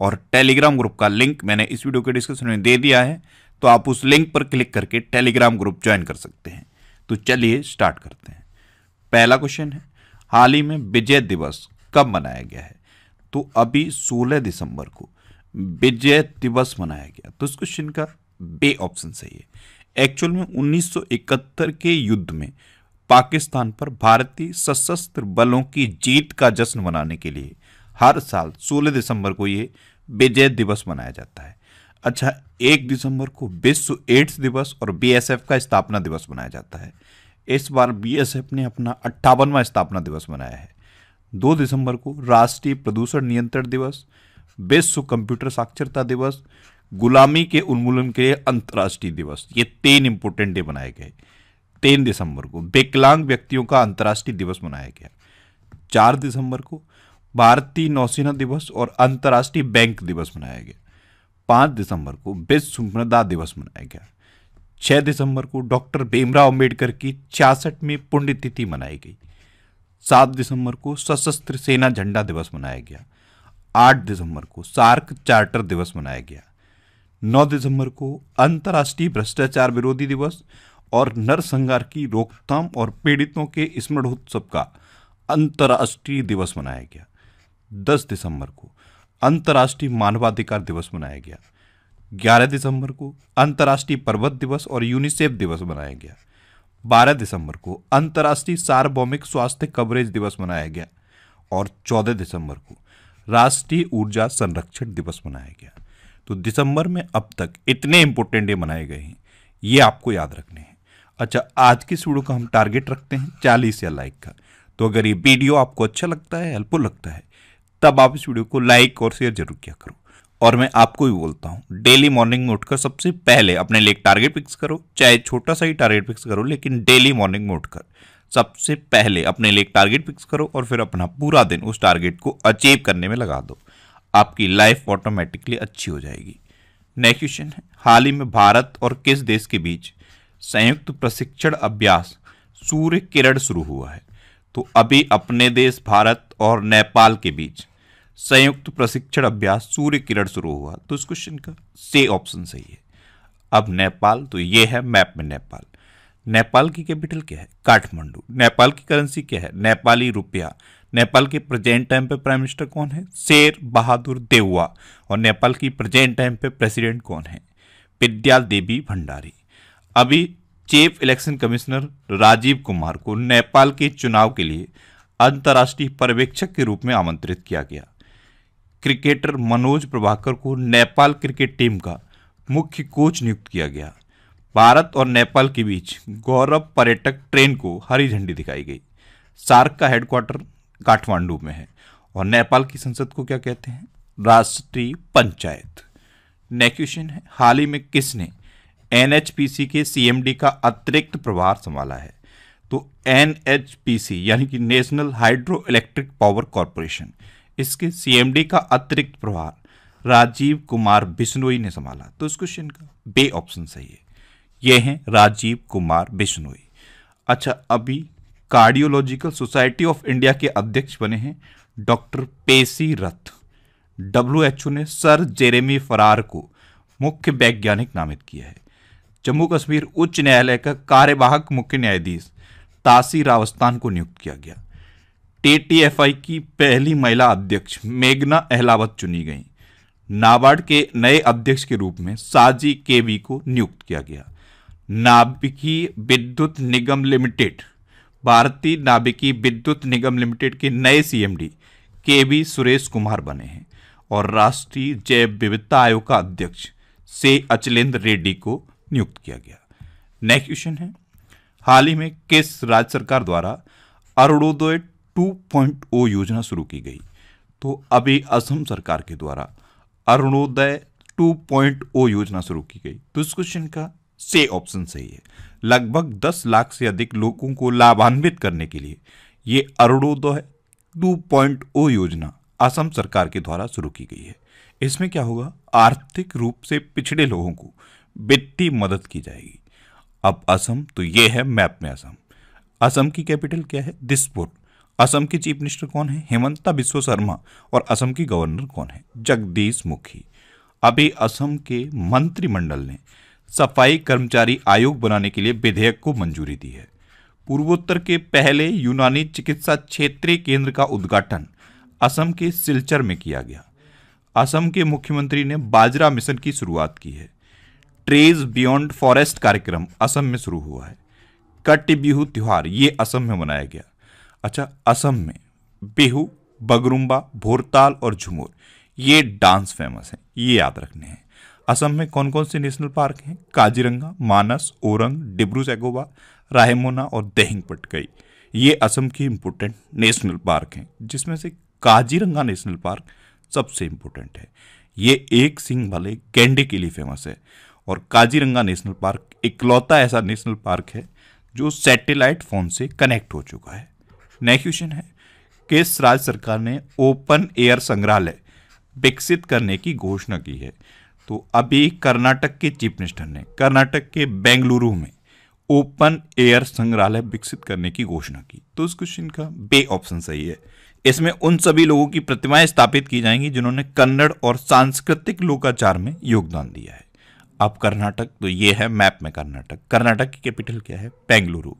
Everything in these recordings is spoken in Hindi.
और टेलीग्राम ग्रुप का लिंक मैंने इस वीडियो के डिस्क्रिप्शन में दे दिया है तो आप उस लिंक पर क्लिक करके टेलीग्राम ग्रुप ज्वाइन कर सकते हैं तो चलिए स्टार्ट करते हैं पहला क्वेश्चन है हाल ही में विजय दिवस कब मनाया गया है तो अभी 16 दिसंबर को विजय दिवस मनाया गया तो इस क्वेश्चन का बे ऑप्शन सही है एक्चुअल में 1971 के युद्ध में पाकिस्तान पर भारतीय सशस्त्र बलों की जीत का जश्न मनाने के लिए हर साल 16 दिसंबर को ये विजय दिवस मनाया जाता है अच्छा एक दिसंबर को विश्व एड्स दिवस और बीएसएफ का स्थापना दिवस मनाया जाता है इस बार बीएसएफ ने अपना अट्ठावनवा स्थापना दिवस मनाया है दो दिसंबर को राष्ट्रीय प्रदूषण नियंत्रण दिवस विश्व कंप्यूटर साक्षरता दिवस गुलामी के उन्मूलन के लिए अंतर्राष्ट्रीय दिवस ये तीन इंपॉर्टेंट डे बनाए गए तीन दिसंबर को विकलांग व्यक्तियों का अंतर्राष्ट्रीय दिवस मनाया गया चार दिसंबर को भारतीय नौसेना दिवस और अंतर्राष्ट्रीय बैंक दिवस मनाया गया पाँच दिसंबर को विश्व मृदा दिवस मनाया गया छः दिसंबर को डॉक्टर भीमराव अम्बेडकर की छियासठवीं पुण्यतिथि मनाई गई सात दिसंबर को सशस्त्र सेना झंडा दिवस मनाया गया आठ दिसंबर को सार्क चार्टर दिवस मनाया गया नौ दिसंबर को अंतर्राष्ट्रीय भ्रष्टाचार विरोधी दिवस और नरसंहार की रोकथाम और पीड़ितों के स्मरणोत्सव का अंतर्राष्ट्रीय दिवस मनाया गया 10 दिसंबर को अंतर्राष्ट्रीय मानवाधिकार दिवस मनाया गया 11 दिसंबर को अंतर्राष्ट्रीय पर्वत दिवस और यूनिसेफ दिवस मनाया गया 12 दिसंबर को अंतर्राष्ट्रीय सार्वभौमिक स्वास्थ्य कवरेज दिवस मनाया गया और 14 दिसंबर को राष्ट्रीय ऊर्जा संरक्षण दिवस मनाया गया तो दिसंबर में अब तक इतने इंपॉर्टेंट डे मनाए गए हैं ये आपको याद रखने हैं अच्छा आज की वीडियो का हम टारगेट रखते हैं चालीस या लाइक का तो अगर ये वीडियो आपको अच्छा लगता है हेल्पफुल लगता है तब आप इस वीडियो को लाइक और शेयर जरूर किया करो और मैं आपको भी बोलता हूँ डेली मॉर्निंग में उठकर सबसे पहले अपने लिए टारगेट फिक्स करो चाहे छोटा सा ही टारगेट फिक्स करो लेकिन डेली मॉर्निंग में उठकर सबसे पहले अपने लिए टारगेट फिक्स करो और फिर अपना पूरा दिन उस टारगेट को अचीव करने में लगा दो आपकी लाइफ ऑटोमेटिकली अच्छी हो जाएगी नेक्स्ट क्वेश्चन है हाल ही में भारत और किस देश के बीच संयुक्त प्रशिक्षण अभ्यास सूर्य किरण शुरू हुआ है तो अभी अपने देश भारत और नेपाल के बीच संयुक्त प्रशिक्षण अभ्यास सूर्य किरण शुरू हुआ तो इस क्वेश्चन का से ऑप्शन सही है अब नेपाल तो ये है मैप में नेपाल नेपाल की कैपिटल क्या है काठमांडू नेपाल की करेंसी क्या है नेपाली रुपया नेपाल के प्रेजेंट टाइम पे प्राइम मिनिस्टर कौन है शेर बहादुर देउआ और नेपाल की प्रेजेंट टाइम पे प्रेसिडेंट कौन है विद्या देवी भंडारी अभी chief election commissioner Rajiv Kumar को नेपाल के चुनाव के लिए अंतर्राष्ट्रीय पर्यवेक्षक के रूप में आमंत्रित किया गया क्रिकेटर मनोज प्रभाकर को नेपाल क्रिकेट टीम का मुख्य कोच नियुक्त किया गया भारत और नेपाल के बीच गौरव पर्यटक ट्रेन को हरी झंडी दिखाई गई सार्क का हेडक्वार्टर काठमांडू में है और नेपाल की संसद को क्या कहते हैं राष्ट्रीय पंचायत नेक्स्ट क्वेश्चन है हाल ही में किसने एनएचपीसी के सीएमडी का अतिरिक्त प्रभार संभाला है तो एनएचपीसी यानी कि national hydro electric power corporation इसके सीएमडी का अतिरिक्त प्रभार राजीव कुमार बिश्नोई ने संभाला तो इस क्वेश्चन का बे ऑप्शन सही है ये हैं राजीव कुमार बिश्नोई अच्छा अभी कार्डियोलॉजिकल सोसाइटी ऑफ इंडिया के अध्यक्ष बने हैं डॉक्टर पेसी रथ डब्ल्यू ने सर जेरेमी फरार को मुख्य वैज्ञानिक नामित किया है जम्मू कश्मीर उच्च न्यायालय का कार्यवाहक मुख्य न्यायाधीश तासी रावस्थान को नियुक्त किया गया टीटीएफआई की पहली महिला अध्यक्ष मेघना अहलावत चुनी गई नाबार्ड के नए अध्यक्ष के रूप में साजी केवी को नियुक्त किया गया नाभिकीय विद्युत निगम लिमिटेड भारतीय नाभिकीय विद्युत निगम लिमिटेड के नए सीएमडी केवी सुरेश कुमार बने हैं और राष्ट्रीय जैव विविधता आयोग का अध्यक्ष से अचलेंद्र रेड्डी को नियुक्त किया गया नेक्स्ट क्वेश्चन है हाल ही में किस राज्य सरकार द्वारा अरुणोदय 2.0 योजना शुरू की गई तो अभी असम सरकार के द्वारा अरुणोदय 2.0 योजना शुरू की गई तो इस क्वेश्चन का से ऑप्शन सही है लगभग 10 लाख से अधिक लोगों को लाभान्वित करने के लिए ये अरुणोदय 2.0 योजना असम सरकार के द्वारा शुरू की गई है इसमें क्या होगा आर्थिक रूप से पिछड़े लोगों को बिट्टी मदद की जाएगी अब असम तो ये है मैप में असम असम की कैपिटल क्या है दिसपुर असम के चीफ मिनिस्टर कौन है हेमंता बिश्व शर्मा और असम की गवर्नर कौन है जगदीश मुखी अभी असम के मंत्रिमंडल ने सफाई कर्मचारी आयोग बनाने के लिए विधेयक को मंजूरी दी है पूर्वोत्तर के पहले यूनानी चिकित्सा क्षेत्रीय केंद्र का उद्घाटन असम के सिलचर में किया गया असम के मुख्यमंत्री ने बाजरा मिशन की शुरुआत की है ट्रेज बियॉन्ड फॉरेस्ट कार्यक्रम असम में शुरू हुआ है कट बिहू त्यौहार ये असम में मनाया गया अच्छा असम में बिहू बगरुम्बा भोरताल और झुमुर ये डांस फेमस हैं ये याद रखने हैं असम में कौन कौन से नेशनल पार्क हैं काजीरंगा मानस ओरंग डिब्रू सैगोबा रायमोना और देहिंग पटकई ये असम की इम्पोर्टेंट नेशनल पार्क हैं जिसमें से काजीरंगा नेशनल पार्क सबसे इम्पोर्टेंट है ये एक सिंह वाले गेंडे के लिए फेमस है और काजीरंगा नेशनल पार्क इकलौता ऐसा नेशनल पार्क है जो सैटेलाइट फ़ोन से कनेक्ट हो चुका है नेक्स्ट क्वेश्चन है किस राज्य सरकार ने ओपन एयर संग्रहालय विकसित करने की घोषणा की है तो अभी कर्नाटक के चीफ मिनिस्टर ने कर्नाटक के बेंगलुरु में ओपन एयर संग्रहालय विकसित करने की घोषणा की तो इस क्वेश्चन का बे ऑप्शन सही है इसमें उन सभी लोगों की प्रतिमाएं स्थापित की जाएंगी जिन्होंने कन्नड़ और सांस्कृतिक लोकाचार में योगदान दिया है आप कर्नाटक तो ये है मैप में कर्नाटक कर्नाटक की कैपिटल क्या है बेंगलुरु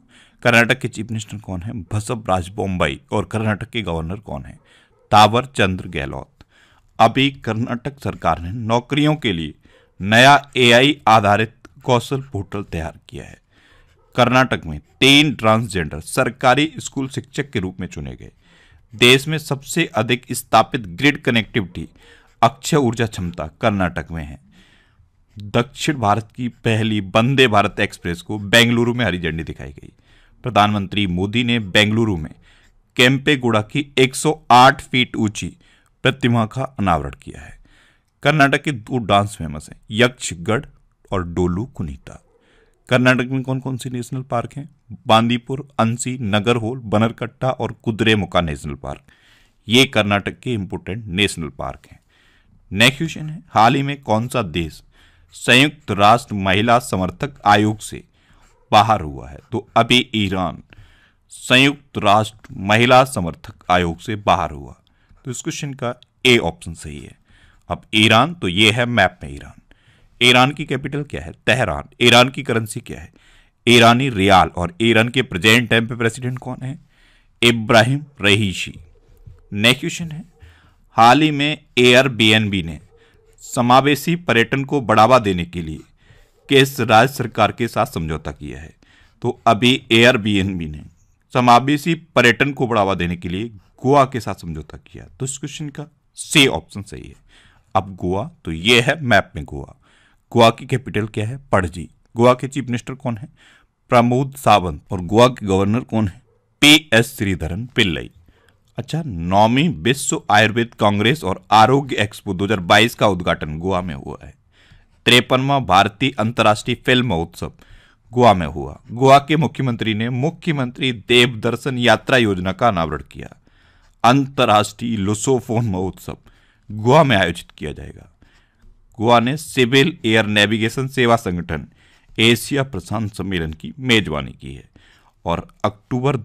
कर्नाटक के चीफ मिनिस्टर कौन है बसव राज बोम्बई और कर्नाटक के गवर्नर कौन है तावर चंद्र गहलोत अभी कर्नाटक सरकार ने नौकरियों के लिए नया एआई आधारित कौशल पोर्टल तैयार किया है कर्नाटक में तीन ट्रांसजेंडर सरकारी स्कूल शिक्षक के रूप में चुने गए देश में सबसे अधिक स्थापित ग्रिड कनेक्टिविटी अक्षय ऊर्जा क्षमता कर्नाटक में है दक्षिण भारत की पहली वंदे भारत एक्सप्रेस को बेंगलुरु में हरी झंडी दिखाई गई प्रधानमंत्री मोदी ने बेंगलुरु में गुड़ा की 108 फीट ऊंची प्रतिमा का अनावरण किया है कर्नाटक के दो डांस फेमस हैं यक्षगढ़ और डोलू कुनीता कर्नाटक में कौन कौन सी नेशनल पार्क हैं बांदीपुर अंसी नगरहोल बनरकट्टा और मुका नेशनल पार्क ये कर्नाटक के इंपोर्टेंट नेशनल पार्क हैं नेक्स्ट क्वेश्चन है हाल ही में कौन सा देश संयुक्त राष्ट्र महिला समर्थक आयोग से बाहर हुआ है तो अभी ईरान संयुक्त राष्ट्र महिला समर्थक आयोग से बाहर हुआ तो इस क्वेश्चन का ए ऑप्शन सही है अब ईरान तो ये है मैप में ईरान ईरान की कैपिटल क्या है तेहरान ईरान की करेंसी क्या है ईरानी रियाल और ईरान के प्रेजेंट टाइम पे प्रेसिडेंट कौन है इब्राहिम रहीशी नेक्स्ट क्वेश्चन है हाल ही में एयरबीएनबी ने समावेशी पर्यटन को बढ़ावा देने के लिए केस राज्य सरकार के साथ समझौता किया है तो अभी एयर ने समावेशी पर्यटन को बढ़ावा देने के लिए गोवा के साथ समझौता किया तो इस क्वेश्चन का से ऑप्शन सही है अब गोवा तो ये है मैप में गोवा गोवा की कैपिटल क्या है पणजी गोवा के चीफ मिनिस्टर कौन है प्रमोद सावंत और गोवा के गवर्नर कौन है पी एस श्रीधरन पिल्लई अच्छा नौवीं विश्व आयुर्वेद कांग्रेस और आरोग्य एक्सपो 2022 का उद्घाटन गोवा में हुआ है त्रेपनवा भारतीय अंतर्राष्ट्रीय फिल्म महोत्सव गोवा में हुआ गोवा के मुख्यमंत्री ने मुख्यमंत्री देव दर्शन यात्रा योजना का अनावरण किया अंतर्राष्ट्रीय लुसोफोन महोत्सव गोवा में आयोजित किया जाएगा गोवा ने सिविल एयर नेविगेशन सेवा संगठन एशिया प्रशांत सम्मेलन की मेजबानी की है और अक्टूबर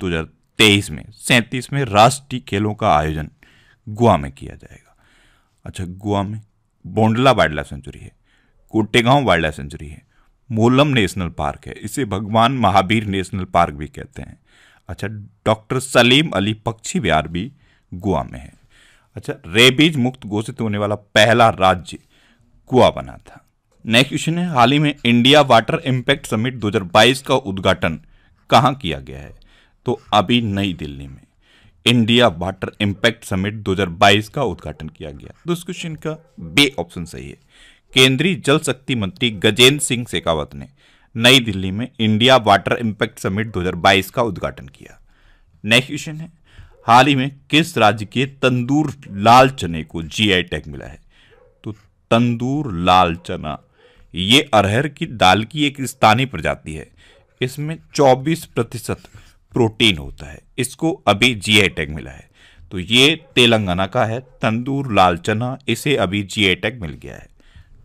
तेईस में सैंतीस में राष्ट्रीय खेलों का आयोजन गोवा में किया जाएगा अच्छा गोवा में बोंडला वाइल्ड लाइफ सेंचुरी है कोटेगांव वाइल्ड लाइफ सेंचुरी है मोलम नेशनल पार्क है इसे भगवान महावीर नेशनल पार्क भी कहते हैं अच्छा डॉक्टर सलीम अली पक्षी विहार भी गोवा में है अच्छा रेबीज मुक्त घोषित होने वाला पहला राज्य गोवा बना था नेक्स्ट क्वेश्चन है हाल ही में इंडिया वाटर इम्पैक्ट समिट 2022 का उद्घाटन कहाँ किया गया है तो अभी नई दिल्ली में इंडिया वाटर इम्पैक्ट समिट 2022 का उद्घाटन किया गया तो इस क्वेश्चन का बे ऑप्शन सही है केंद्रीय जल शक्ति मंत्री गजेंद्र सिंह शेखावत ने नई दिल्ली में इंडिया वाटर इंपैक्ट समिट 2022 का उद्घाटन किया नेक्स्ट क्वेश्चन है हाल ही में किस राज्य के तंदूर लाल चने को जीआई टैग मिला है तो तंदूर लाल चना ये अरहर की दाल की एक स्थानीय प्रजाति है इसमें 24 प्रतिशत प्रोटीन होता है इसको अभी जीआई टैग e मिला है तो ये तेलंगाना का है तंदूर लाल चना इसे अभी जीआई टैग e मिल गया है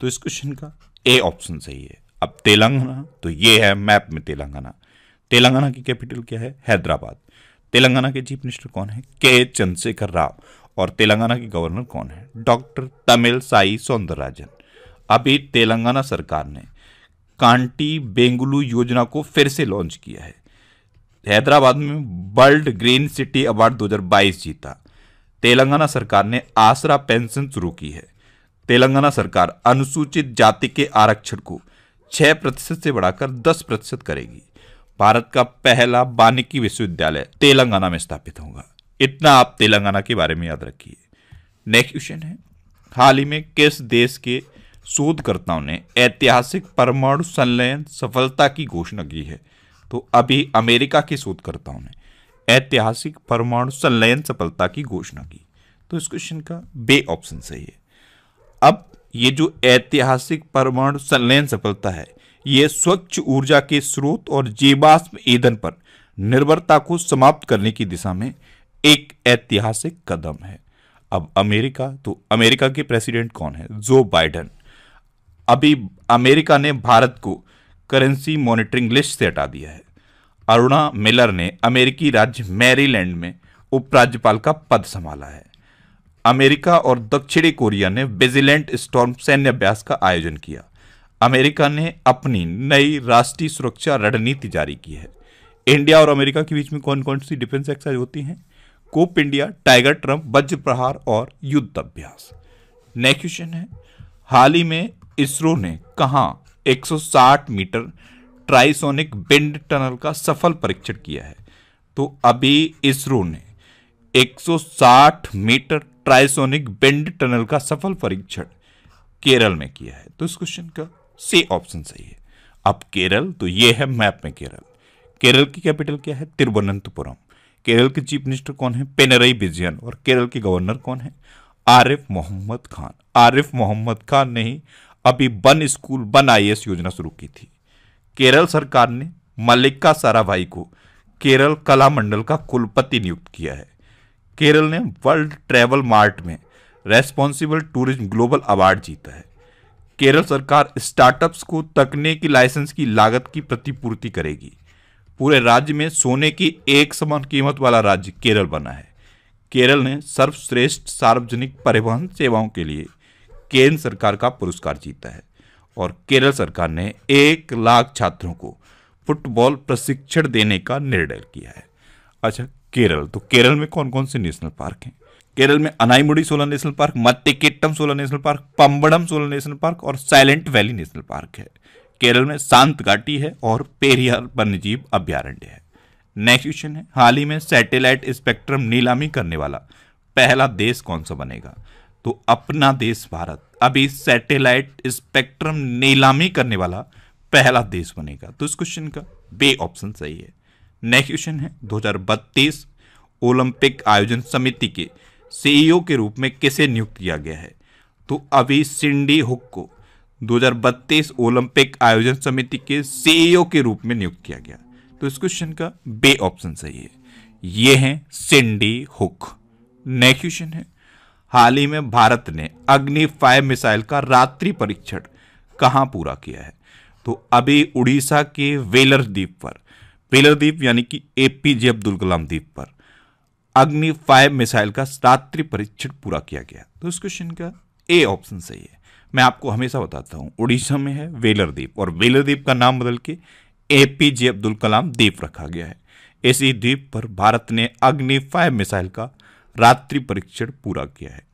तो इस क्वेश्चन का ए ऑप्शन सही है अब तेलंगाना तो ये है मैप में तेलंगाना तेलंगाना की कैपिटल क्या है हैदराबाद तेलंगाना के चीफ मिनिस्टर कौन है के चंद्रशेखर राव और तेलंगाना के गवर्नर कौन है डॉक्टर तमिल साई सौंदरराजन अभी तेलंगाना सरकार ने कांटी बेंगुलू योजना को फिर से लॉन्च किया है हैदराबाद में वर्ल्ड ग्रीन सिटी अवार्ड 2022 जीता तेलंगाना सरकार ने आसरा पेंशन शुरू की है तेलंगाना सरकार अनुसूचित जाति के आरक्षण को 6 प्रतिशत से बढ़ाकर 10 प्रतिशत करेगी भारत का पहला वानिकी विश्वविद्यालय तेलंगाना में स्थापित होगा इतना आप तेलंगाना के बारे में याद रखिए नेक्स्ट क्वेश्चन है हाल ही में किस देश के शोधकर्ताओं ने ऐतिहासिक परमाणु संलयन सफलता की घोषणा की है तो अभी अमेरिका के शोधकर्ताओं ने ऐतिहासिक परमाणु संलयन सफलता की घोषणा की तो इस क्वेश्चन का बे ऑप्शन सही है अब ये जो ऐतिहासिक परमाणु संलयन सफलता है ये स्वच्छ ऊर्जा के स्रोत और जीवाश्म ईंधन पर निर्भरता को समाप्त करने की दिशा में एक ऐतिहासिक कदम है अब अमेरिका तो अमेरिका के प्रेसिडेंट कौन है जो बाइडन अभी अमेरिका ने भारत को करेंसी मॉनिटरिंग लिस्ट से हटा दिया है अरुणा मिलर ने अमेरिकी राज्य मैरीलैंड में उपराज्यपाल का पद संभाला है अमेरिका और दक्षिणी कोरिया ने विजिलेंट स्टॉर्म सैन्य अभ्यास का आयोजन किया अमेरिका ने अपनी नई राष्ट्रीय सुरक्षा रणनीति जारी की है इंडिया और अमेरिका के बीच में कौन कौन सी डिफेंस एक्सरसाइज होती हैं कोप इंडिया टाइगर ट्रम्प वज्र प्रहार और युद्ध अभ्यास नेक्स्ट क्वेश्चन है हाल ही में इसरो ने कहाँ 160 मीटर ट्राइसोनिक बिंड टनल का सफल परीक्षण किया है तो अभी इसरो ने 160 मीटर ट्राइसोनिक बिंड टनल का सफल परीक्षण केरल में किया है तो इस क्वेश्चन का सी ऑप्शन सही है अब केरल तो ये है मैप में केरल केरल की कैपिटल क्या है तिरुवनंतपुरम केरल के चीफ मिनिस्टर कौन है पेनरई विजयन और केरल के गवर्नर कौन है आरिफ मोहम्मद खान आरिफ मोहम्मद खान नहीं अभी वन स्कूल वन आई योजना शुरू की थी केरल सरकार ने मल्लिका साराभाई को केरल कला मंडल का कुलपति नियुक्त किया है केरल ने वर्ल्ड ट्रैवल मार्ट में रेस्पॉन्सिबल टूरिज्म ग्लोबल अवार्ड जीता है केरल सरकार स्टार्टअप्स को तकनीकी लाइसेंस की लागत की प्रतिपूर्ति करेगी पूरे राज्य में सोने की एक समान कीमत वाला राज्य केरल बना है केरल ने सर्वश्रेष्ठ सार्वजनिक परिवहन सेवाओं के लिए केंद्र सरकार का पुरस्कार जीता है और केरल सरकार ने एक लाख छात्रों को फुटबॉल प्रशिक्षण देने का निर्णय किया है अच्छा केरल तो केरल में कौन कौन से नेशनल पार्क हैं केरल में Anamudi solar national park Mathikettan solar national park Pambadum solar national park और साइलेंट वैली नेशनल पार्क है केरल में शांत घाटी है और पेरियार वन्यजीव अभ्यारण्य है नेक्स्ट क्वेश्चन है हाल ही में सैटेलाइट स्पेक्ट्रम नीलामी करने वाला पहला देश कौन सा बनेगा तो अपना देश भारत अभी सैटेलाइट स्पेक्ट्रम नीलामी करने वाला पहला देश बनेगा तो इस क्वेश्चन का बे ऑप्शन सही है नेक्स्ट क्वेश्चन है 2032 ओलंपिक आयोजन समिति के सीईओ e के रूप में किसे नियुक्त किया गया है तो अभी सिंडी हुक को 2032 ओलंपिक आयोजन समिति के सीईओ e के रूप में नियुक्त किया गया तो इस क्वेश्चन का बे ऑप्शन सही है यह है सिंडी हुक नेक्स्ट क्वेश्चन है हाल ही में भारत ने अग्नि फाइव मिसाइल का रात्रि परीक्षण कहाँ पूरा किया है तो अभी उड़ीसा के वेलर द्वीप पर वेलर द्वीप यानी कि एपीजे अब्दुल कलाम द्वीप पर अग्नि फाइव मिसाइल का रात्रि परीक्षण पूरा किया गया तो इस क्वेश्चन का ए ऑप्शन सही है मैं आपको हमेशा बताता हूँ उड़ीसा में है वेलर द्वीप और वेलर द्वीप का नाम बदल के ए पी जे अब्दुल कलाम द्वीप रखा गया है इसी द्वीप पर भारत ने अग्नि फाइव मिसाइल का रात्रि परीक्षण पूरा किया है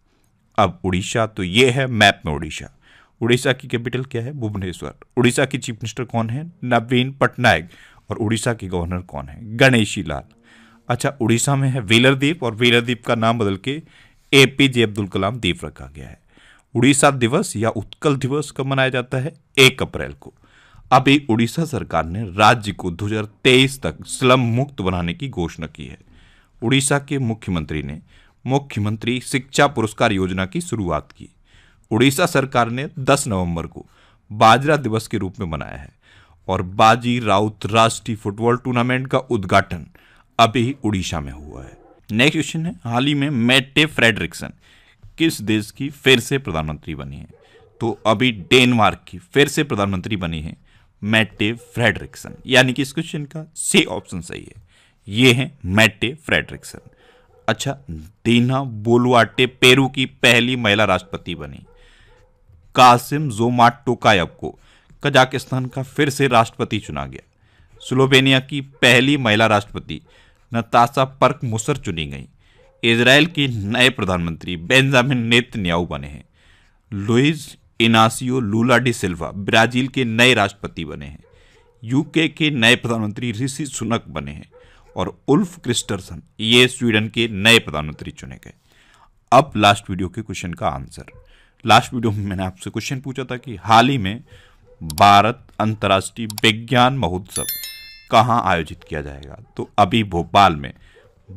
अब उड़ीसा तो ये है मैप में उड़ीसा उड़ीसा की कैपिटल क्या है भुवनेश्वर उड़ीसा की चीफ मिनिस्टर कौन है नवीन पटनायक और उड़ीसा के गवर्नर कौन है गणेशी लाल अच्छा उड़ीसा में है वेलर द्वीप और वेलर द्वीप का नाम बदल के ए पी जे अब्दुल कलाम द्वीप रखा गया है उड़ीसा दिवस या उत्कल दिवस कब मनाया जाता है एक अप्रैल को अभी उड़ीसा सरकार ने राज्य को 2023 तक स्लम मुक्त बनाने की घोषणा की है उड़ीसा के मुख्यमंत्री ने मुख्यमंत्री शिक्षा पुरस्कार योजना की शुरुआत की उड़ीसा सरकार ने 10 नवंबर को बाजरा दिवस के रूप में मनाया है और बाजी राउत राष्ट्रीय फुटबॉल टूर्नामेंट का उद्घाटन अभी उड़ीसा में हुआ है नेक्स्ट क्वेश्चन है हाल ही में मेटे फ्रेडरिक्सन किस देश की फिर से प्रधानमंत्री बनी है तो अभी डेनमार्क की फिर से प्रधानमंत्री बनी है मैटे फ्रेडरिक्सन यानी कि इस क्वेश्चन का सी ऑप्शन सही है ये हैं मैटे फ्रेडरिक्सन अच्छा दीना बोलवाटे पेरू की पहली महिला राष्ट्रपति बनी कासिम जोमाट टोकायब को कजाकिस्तान का फिर से राष्ट्रपति चुना गया स्लोवेनिया की पहली महिला राष्ट्रपति नतासा पर्क मुसर चुनी गई इसराइल के नए प्रधानमंत्री बेंजामिन नेतन्याहू बने हैं Luis Inacio Lula da Silva Brazil के नए राष्ट्रपति बने हैं यूके के नए प्रधानमंत्री ऋषि सुनक बने हैं और उल्फ क्रिस्टरसन ये स्वीडन के नए प्रधानमंत्री चुने गए अब लास्ट वीडियो के क्वेश्चन का आंसर लास्ट वीडियो में मैंने आपसे क्वेश्चन पूछा था कि हाल ही में भारत अंतर्राष्ट्रीय विज्ञान महोत्सव कहाँ आयोजित किया जाएगा तो अभी भोपाल में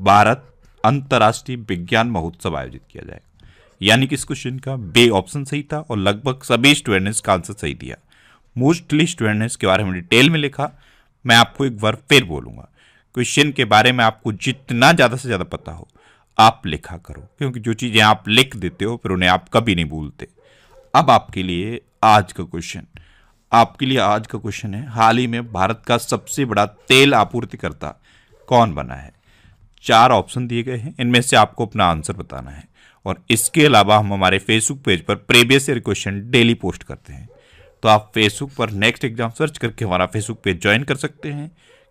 भारत अंतर्राष्ट्रीय विज्ञान महोत्सव आयोजित किया जाएगा यानी कि इस क्वेश्चन का बे ऑप्शन सही था और लगभग सभी स्टूडेंट्स का आंसर सही दिया मोस्टली स्टूडेंट्स के बारे में डिटेल में लिखा मैं आपको एक बार फिर बोलूँगा क्वेश्चन के बारे में आपको जितना ज़्यादा से ज़्यादा पता हो आप लिखा करो क्योंकि जो चीज़ें आप लिख देते हो फिर उन्हें आप कभी नहीं भूलते अब आपके लिए आज का क्वेश्चन आपके लिए आज का क्वेश्चन है हाल ही में भारत का सबसे बड़ा तेल आपूर्तिकर्ता कौन बना है चार ऑप्शन दिए गए हैं इनमें से आपको अपना आंसर बताना है और इसके अलावा हम हमारे फेसबुक पेज पर previous year question daily post करते हैं तो आप फेसबुक पर नेक्स्ट एग्जाम सर्च करके हमारा फेसबुक पेज ज्वाइन कर सकते हैं